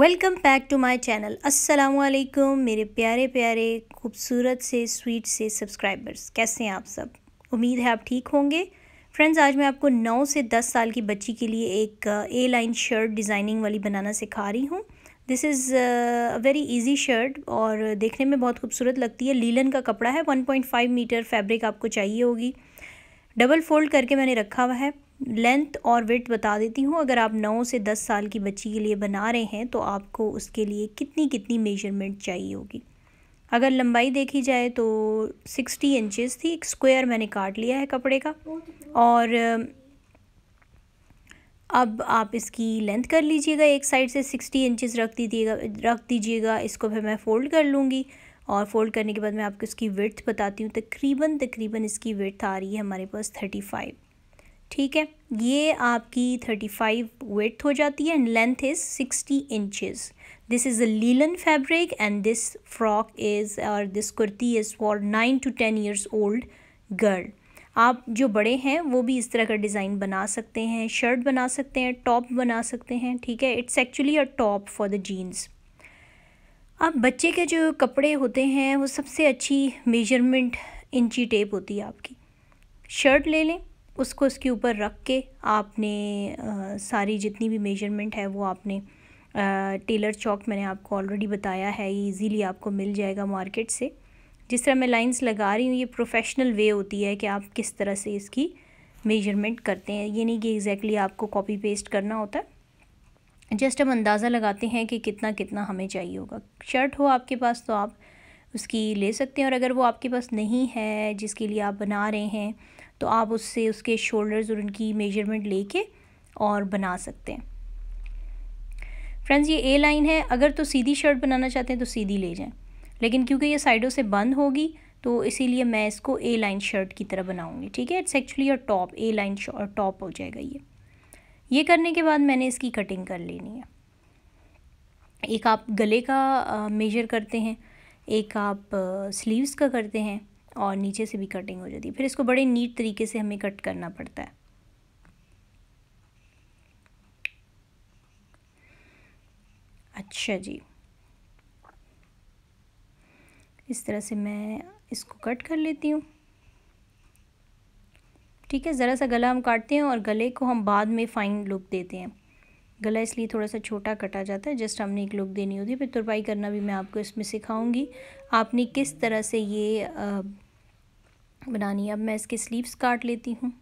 welcome back to my channel अस्सलाम वालेकुम मेरे प्यारे प्यारे खूबसूरत से स्वीट से सब्सक्राइबर्स कैसे हैं आप सब उम्मीद है आप ठीक होंगे फ्रेंड्स आज मैं आपको 9 से 10 साल की बच्ची के लिए एक ए लाइन शर्ट डिज़ाइनिंग वाली बनाना सिखा रही हूँ this is a very easy shirt और देखने में बहुत खूबसूरत लगती है लीलन का कपड़ा है 1.5 मीटर फैब्रिक आपको चाहिए होगी डबल फोल्ड करके मैंने रखा हुआ है लेंथ और वेट बता देती हूँ अगर आप नौ से दस साल की बच्ची के लिए बना रहे हैं तो आपको उसके लिए कितनी कितनी मेजरमेंट चाहिए होगी अगर लंबाई देखी जाए तो सिक्सटी इंचेस थी एक स्क्वायर मैंने काट लिया है कपड़े का और अब आप इसकी लेंथ कर लीजिएगा एक साइड से सिक्सटी इंचेस रख दीजिएगा रख दीजिएगा इसको फिर मैं फ़ोल्ड कर लूँगी और फ़ोल्ड करने के बाद मैं आपको इसकी विर्थ बताती हूँ तकरीबन तकरीबन इसकी विर्थ आ रही है हमारे पास थर्टी फाइव ठीक है ये आपकी थर्टी फाइव वेट हो जाती है and length is sixty inches this is a linen fabric and this frock is और this kurti is for nine to ten years old girl आप जो बड़े हैं वो भी इस तरह का डिज़ाइन बना सकते हैं शर्ट बना सकते हैं टॉप बना सकते हैं ठीक है it's actually a top for the jeans अब बच्चे के जो कपड़े होते हैं वो सबसे अच्छी मेजरमेंट इंची टेप होती है आपकी शर्ट ले लें उसको उसके ऊपर रख के आपने आ, सारी जितनी भी मेजरमेंट है वो आपने टेलर चौक मैंने आपको ऑलरेडी बताया है ये आपको मिल जाएगा मार्केट से जिस तरह मैं लाइंस लगा रही हूँ ये प्रोफेशनल वे होती है कि आप किस तरह से इसकी मेजरमेंट करते हैं ये नहीं कि एग्जैक्टली आपको कॉपी पेस्ट करना होता है जस्ट हम अंदाज़ा लगाते हैं कि कितना कितना हमें चाहिए होगा शर्ट हो आपके पास तो आप उसकी ले सकते हैं और अगर वो आपके पास नहीं है जिसके लिए आप बना रहे हैं तो आप उससे उसके शोल्डर्स और उनकी मेजरमेंट लेके और बना सकते हैं फ्रेंड्स ये ए लाइन है अगर तो सीधी शर्ट बनाना चाहते हैं तो सीधी ले जाएं लेकिन क्योंकि ये साइडों से बंद होगी तो इसीलिए मैं इसको ए लाइन शर्ट की तरह बनाऊंगी ठीक है इट्स एक्चुअली और टॉप ए लाइन टॉप हो जाएगा ये ये करने के बाद मैंने इसकी कटिंग कर लेनी है एक आप गले का मेजर uh, करते हैं एक आप स्लीव्स uh, का करते हैं और नीचे से भी कटिंग हो जाती है फिर इसको बड़े नीट तरीके से हमें कट करना पड़ता है अच्छा जी इस तरह से मैं इसको कट कर लेती हूँ ठीक है ज़रा सा गला हम काटते हैं और गले को हम बाद में फ़ाइन लुक देते हैं गला इसलिए थोड़ा सा छोटा कटा जाता है जस्ट हमने एक लुक देनी होती है फिर तुरपाई करना भी मैं आपको इसमें सिखाऊंगी आपने किस तरह से ये बनानी है अब मैं इसके स्लीव्स काट लेती हूँ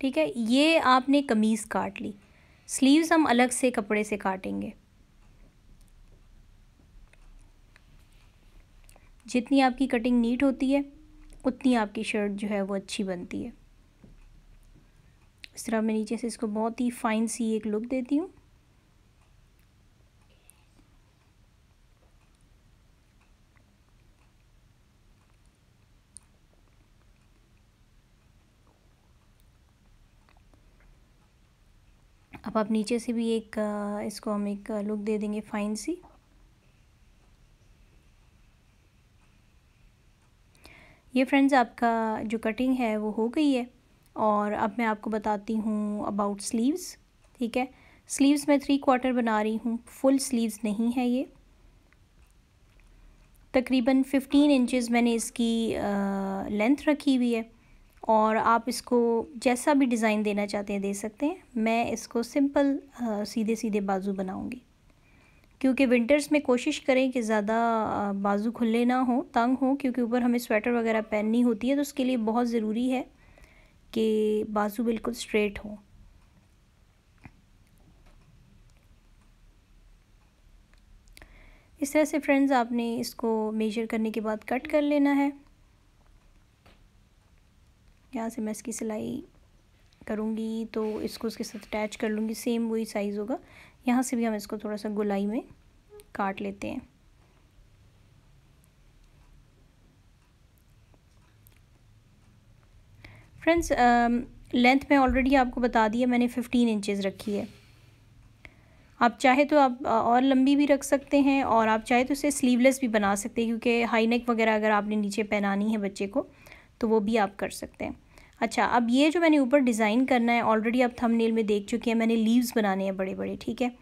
ठीक है ये आपने कमीज़ काट ली स्लीव्स हम अलग से कपड़े से काटेंगे जितनी आपकी कटिंग नीट होती है उतनी आपकी शर्ट जो है वो अच्छी बनती है इस तरह मैं नीचे से इसको बहुत ही फाइन सी एक लुक देती हूँ अब आप नीचे से भी एक इसको हम एक लुक दे देंगे फाइन सी ये फ्रेंड्स आपका जो कटिंग है वो हो गई है और अब मैं आपको बताती हूँ अबाउट स्लीव्स ठीक है स्लीव्स मैं थ्री क्वार्टर बना रही हूँ फुल स्लीव्स नहीं है ये तकरीबन फिफ्टीन इंचेस मैंने इसकी लेंथ रखी हुई है और आप इसको जैसा भी डिज़ाइन देना चाहते हैं दे सकते हैं मैं इसको सिंपल आ, सीधे सीधे बाजू बनाऊंगी क्योंकि विंटर्स में कोशिश करें कि ज़्यादा बाजू खुले ना हो तंग हो क्योंकि ऊपर हमें स्वेटर वगैरह पहननी होती है तो उसके लिए बहुत ज़रूरी है कि बाजू बिल्कुल स्ट्रेट हो इस तरह से फ्रेंड्स आपने इसको मेजर करने के बाद कट कर लेना है यहाँ से मैं इसकी सिलाई करूँगी तो इसको उसके साथ अटैच कर लूँगी सेम वही साइज़ होगा यहाँ से भी हम इसको थोड़ा सा गुलाई में काट लेते हैं फ्रेंड्स लेंथ um, में ऑलरेडी आपको बता दिया मैंने फ़िफ्टीन इंचज़ रखी है आप चाहे तो आप और लंबी भी रख सकते हैं और आप चाहे तो इसे स्लीवलेस भी बना सकते हैं क्योंकि हाई नेक वगैरह अगर आपने नीचे पहनानी है बच्चे को तो वो भी आप कर सकते हैं अच्छा अब ये जो मैंने ऊपर डिज़ाइन करना है ऑलरेडी आप थंबनेल में देख चुके हैं मैंने लीव्स बनाने हैं बड़े बड़े ठीक है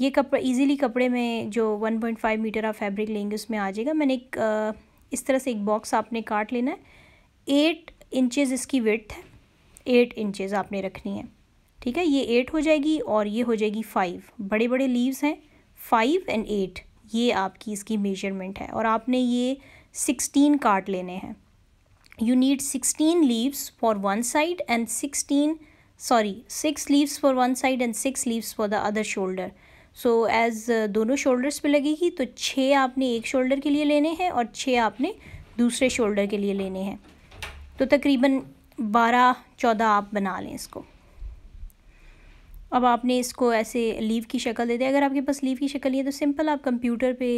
ये कपड़ा ईजिली कपड़े में जो 1.5 मीटर आप फैब्रिक लेंगे उसमें आ जाएगा मैंने एक इस तरह से एक बॉक्स आपने काट लेना है एट इंचेस इसकी विथ है एट इंचेस आपने रखनी है ठीक है ये एट हो जाएगी और ये हो जाएगी फाइव बड़े बड़े लीव्स हैं फाइव एंड एट ये आपकी इसकी मेजरमेंट है और आपने ये सिक्सटीन काट लेने हैं you need sixteen leaves for one side and sixteen sorry six leaves for one side and six leaves for the other shoulder so as दोनों शोल्डर्स पे लगेगी तो छः आपने एक शोल्डर के लिए लेने हैं और छः आपने दूसरे शोल्डर के लिए लेने हैं तो तकरीबन बारह चौदह आप बना लें इसको अब आपने इसको ऐसे लीव की शक्ल दे दें अगर आपके पास लीव की शक्ल है तो सिंपल आप कंप्यूटर पे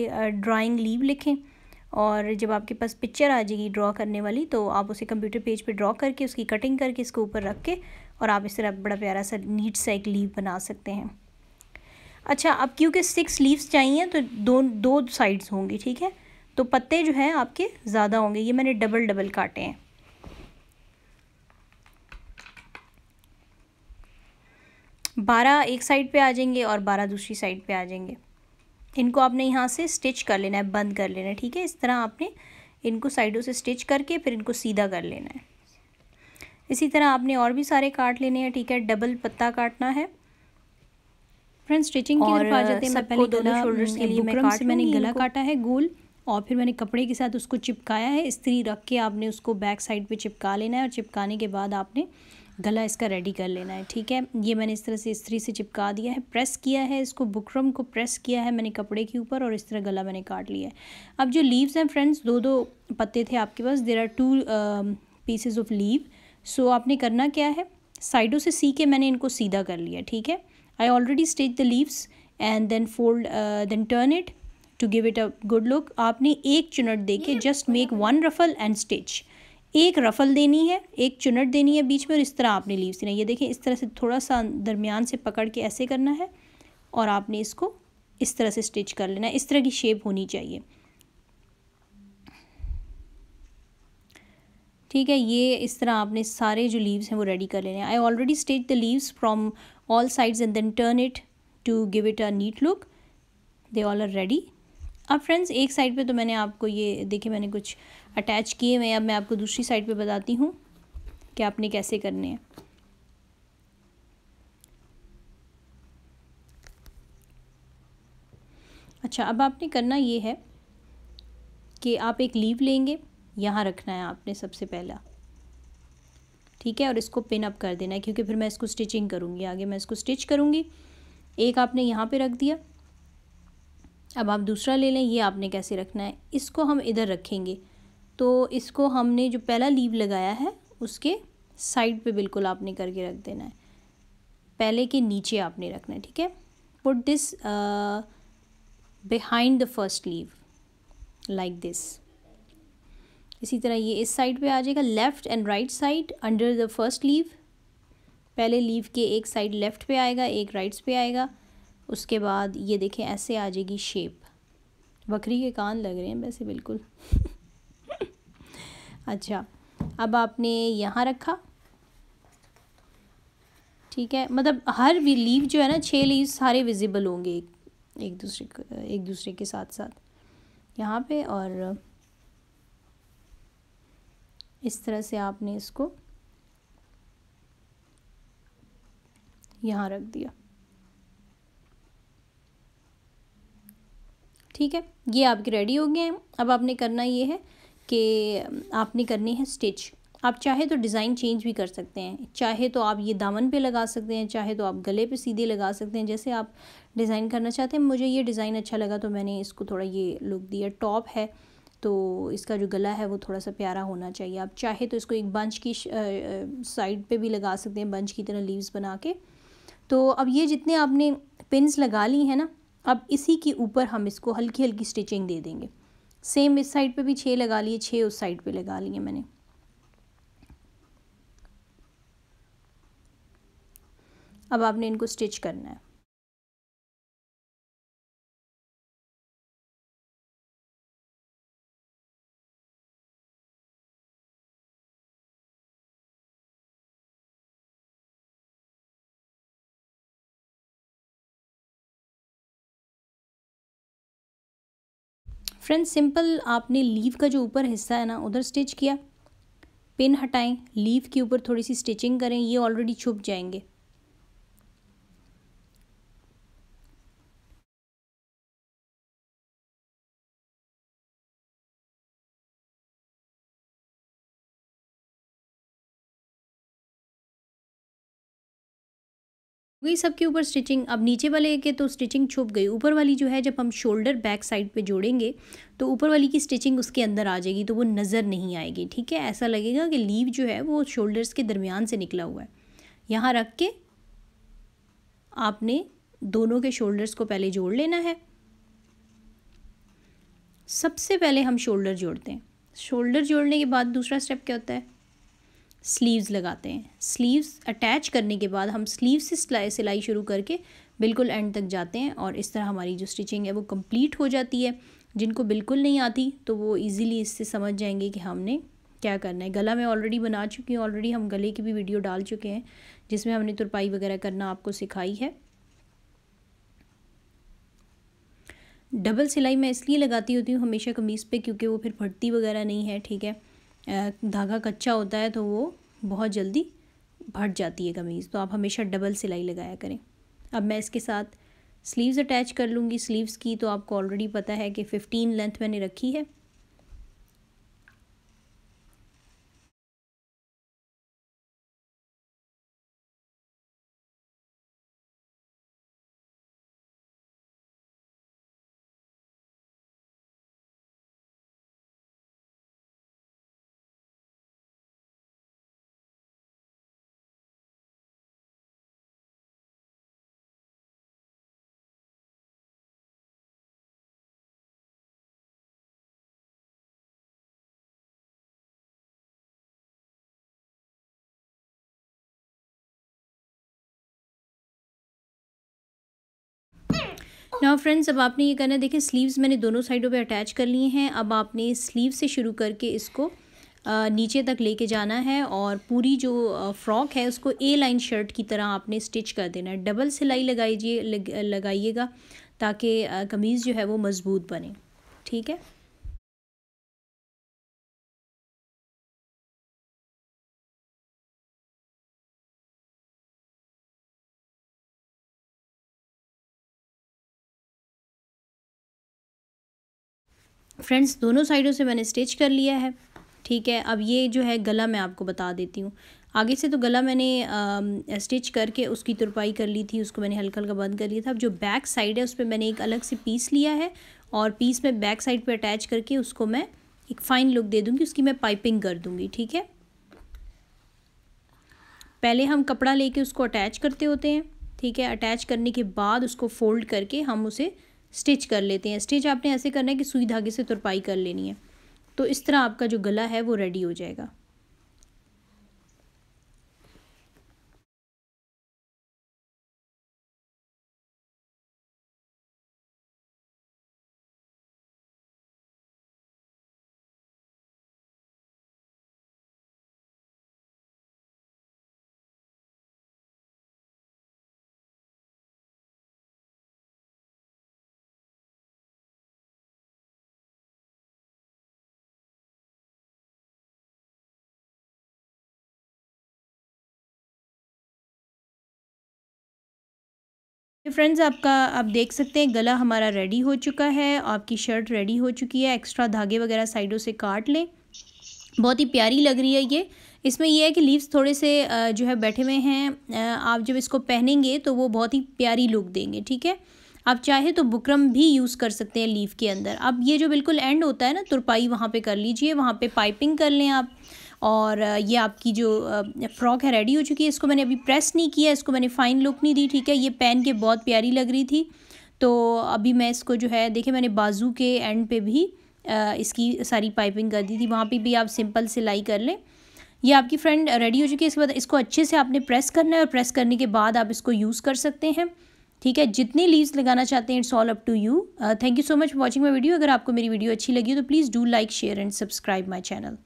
ड्राइंग लीव लिखें और जब आपके पास पिक्चर आ जाएगी ड्रॉ करने वाली तो आप उसे कंप्यूटर पेज पे ड्रॉ करके उसकी कटिंग करके इसको ऊपर रख के और आप इस तरह बड़ा प्यारा सा नीट सा एक लीव बना सकते हैं अच्छा अब क्योंकि सिक्स लीव्स चाहिए तो दो दो साइड्स होंगी ठीक है तो पत्ते जो हैं आपके ज़्यादा होंगे ये मैंने डबल डबल काटे हैं बारह एक साइड पे आ जाएंगे और बारह दूसरी साइड पे आ जाएंगे इनको आपने यहाँ से स्टिच कर लेना है बंद कर लेना है ठीक है इस तरह आपने इनको साइडों से स्टिच करके फिर इनको सीधा कर लेना है इसी तरह आपने और भी सारे काट लेने हैं ठीक है डबल पत्ता काटना है फ्रेंड स्टिचिंग की तरफ आ जाते हैं पहले दोनों शोल्डर्स के लिए मैं काट मैंने गला काटा है गोल और फिर मैंने कपड़े के साथ उसको चिपकाया है स्त्री रख के आपने उसको बैक साइड पे चिपका लेना है और चिपकाने के बाद आपने गला इसका रेडी कर लेना है ठीक है ये मैंने इस तरह से इस्त्री से चिपका दिया है प्रेस किया है इसको बुकरम को प्रेस किया है मैंने कपड़े के ऊपर और इस तरह गला मैंने काट लिया है अब जो लीव्स हैं फ्रेंड्स दो दो पत्ते थे आपके पास there are two pieces of leaf so आपने करना क्या है साइडों से सी के मैंने इनको सीधा कर लिया ठीक है I already stitch the leaves and then fold then turn it to give it a good look आपने एक चुनट देके just make one ruffle and stitch एक रफल देनी है एक चुनट देनी है बीच में और इस तरह आपने लीव्स देना ये देखें इस तरह से थोड़ा सा दरमियान से पकड़ के ऐसे करना है और आपने इसको इस तरह से स्टिच कर लेना है इस तरह की शेप होनी चाहिए ठीक है ये इस तरह आपने सारे जो लीव्स हैं वो रेडी कर लेने I already stitch the leaves from all sides and then turn it to give it a neat look they all are ready अब फ्रेंड्स एक साइड पे तो मैंने आपको ये देखे मैंने कुछ अटैच किए हुए हैं अब मैं आपको दूसरी साइड पे बताती हूँ कि आपने कैसे करने हैं अच्छा अब आपने करना ये है कि आप एक लीव लेंगे यहाँ रखना है आपने सबसे पहला ठीक है और इसको पिन अप कर देना है क्योंकि फिर मैं इसको स्टिचिंग करूँगी आगे मैं इसको स्टिच करूँगी एक आपने यहाँ पे रख दिया अब आप दूसरा ले लें ये आपने कैसे रखना है इसको हम इधर रखेंगे तो इसको हमने जो पहला लीव लगाया है उसके साइड पे बिल्कुल आपने करके रख देना है पहले के नीचे आपने रखना है ठीक है put this behind the first leave like this इसी तरह ये इस साइड पे आ जाएगा left and right side under the first leave पहले लीव के एक साइड लेफ़्ट पे आएगा एक राइट्स पे आएगा उसके बाद ये देखें ऐसे आ जाएगी शेप बकरी के कान लग रहे हैं वैसे बिल्कुल अच्छा अब आपने यहाँ रखा ठीक है मतलब हर लीव जो है ना छः लीव सारे विजिबल होंगे एक एक दूसरे एक दूसरे के साथ साथ यहाँ पे और इस तरह से आपने इसको यहाँ रख दिया ठीक है ये आपके रेडी हो गए हैं अब आपने करना ये है कि आपने करनी है स्टिच आप चाहे तो डिज़ाइन चेंज भी कर सकते हैं चाहे तो आप ये दामन पे लगा सकते हैं चाहे तो आप गले पे सीधे लगा सकते हैं जैसे आप डिज़ाइन करना चाहते हैं मुझे ये डिज़ाइन अच्छा लगा तो मैंने इसको थोड़ा ये लुक दिया टॉप है तो इसका जो गला है वो थोड़ा सा प्यारा होना चाहिए आप चाहे तो इसको एक बंच की साइड पर भी लगा सकते हैं बंच की तरह लीव्स बना के तो अब ये जितने आपने पिनस लगा ली हैं ना अब इसी के ऊपर हम इसको हल्की हल्की स्टिचिंग दे देंगे सेम इस साइड पे भी छः लगा लिए छः उस साइड पे लगा लिए मैंने अब आपने इनको स्टिच करना है फ्रेंड सिंपल आपने लीव का जो ऊपर हिस्सा है ना उधर स्टिच किया पिन हटाएं लीव के ऊपर थोड़ी सी स्टिचिंग करें ये ऑलरेडी छुप जाएंगे सब सबके ऊपर स्टिचिंग अब नीचे वाले के तो स्टिचिंग छुप गई ऊपर वाली जो है जब हम शोल्डर बैक साइड पे जोड़ेंगे तो ऊपर वाली की स्टिचिंग उसके अंदर आ जाएगी तो वो नज़र नहीं आएगी ठीक है ऐसा लगेगा कि लीव जो है वो शोल्डर्स के दरमियान से निकला हुआ है यहाँ रख के आपने दोनों के शोल्डर्स को पहले जोड़ लेना है सबसे पहले हम शोल्डर जोड़ते हैं शोल्डर जोड़ने के बाद दूसरा स्टेप क्या होता है स्लीव्स लगाते हैं स्लीव्स अटैच करने के बाद हम स्लीव से सिलाई शुरू करके बिल्कुल एंड तक जाते हैं और इस तरह हमारी जो स्टिचिंग है वो कंप्लीट हो जाती है जिनको बिल्कुल नहीं आती तो वो इजीली इससे समझ जाएंगे कि हमने क्या करना है गला मैं ऑलरेडी बना चुकी हूँ ऑलरेडी हम गले की भी वीडियो डाल चुके हैं जिसमें हमने तुरपाई वगैरह करना आपको सिखाई है डबल सिलाई मैं इसलिए लगाती होती हूँ हमेशा कमीज़ पर क्योंकि वो फिर फटती वगैरह नहीं है ठीक है धागा कच्चा होता है तो वो बहुत जल्दी भट जाती है कमीज़ तो आप हमेशा डबल सिलाई लगाया करें अब मैं इसके साथ स्लीव्स अटैच कर लूँगी स्लीव्स की तो आपको ऑलरेडी पता है कि फ़िफ्टीन लेंथ मैंने रखी है नाउ फ्रेंड्स अब आपने ये करना है देखिए स्लीव्स मैंने दोनों साइडों पे अटैच कर लिए हैं अब आपने स्लीव से शुरू करके इसको नीचे तक लेके जाना है और पूरी जो फ्रॉक है उसको ए लाइन शर्ट की तरह आपने स्टिच कर देना है डबल सिलाई लगाइए लगाइएगा ताकि कमीज़ जो है वो मज़बूत बने ठीक है फ्रेंड्स दोनों साइडों से मैंने स्टिच कर लिया है ठीक है अब ये जो है गला मैं आपको बता देती हूँ आगे से तो गला मैंने स्टिच करके उसकी तुरपाई कर ली थी उसको मैंने हल्का हल्का बंद कर लिया था अब जो बैक साइड है उस पर मैंने एक अलग से पीस लिया है और पीस में बैक साइड पे अटैच करके उसको मैं एक फ़ाइन लुक दे दूँगी उसकी मैं पाइपिंग कर दूँगी ठीक है पहले हम कपड़ा लेके उसको अटैच करते होते हैं ठीक है अटैच करने के बाद उसको फोल्ड करके हम उसे स्टिच कर लेते हैं स्टिच आपने ऐसे करना है कि सुई धागे से तुरपाई कर लेनी है तो इस तरह आपका जो गला है वो रेडी हो जाएगा फ्रेंड्स आपका आप देख सकते हैं गला हमारा रेडी हो चुका है आपकी शर्ट रेडी हो चुकी है एक्स्ट्रा धागे वगैरह साइडों से काट लें बहुत ही प्यारी लग रही है ये इसमें यह है कि लीव्स थोड़े से जो है बैठे हुए हैं आप जब इसको पहनेंगे तो वो बहुत ही प्यारी लुक देंगे ठीक है आप चाहे तो बुकरम भी यूज़ कर सकते हैं लीव के अंदर अब ये जो बिल्कुल एंड होता है ना तुरपाई वहाँ पे कर लीजिए वहाँ पे पाइपिंग कर लें आप और ये आपकी जो फ्रॉक है रेडी हो चुकी है इसको मैंने अभी प्रेस नहीं किया इसको मैंने फ़ाइन लुक नहीं दी ठीक है ये पहन के बहुत प्यारी लग रही थी तो अभी मैं इसको जो है देखिए मैंने बाजू के एंड पे भी इसकी सारी पाइपिंग कर दी थी वहाँ पे भी आप सिंपल सिलाई कर लें ये आपकी फ्रेंड रेडी हो चुकी है इसके बाद इसको अच्छे से आपने प्रेस करना है और प्रेस करने के बाद आप इसको यूज़ कर सकते हैं ठीक है जितने लीव्स लगाना चाहते हैं it's all up to you thank you so much watching my video अगर आपको मेरी वीडियो अच्छी लगी तो please do like share and subscribe my channel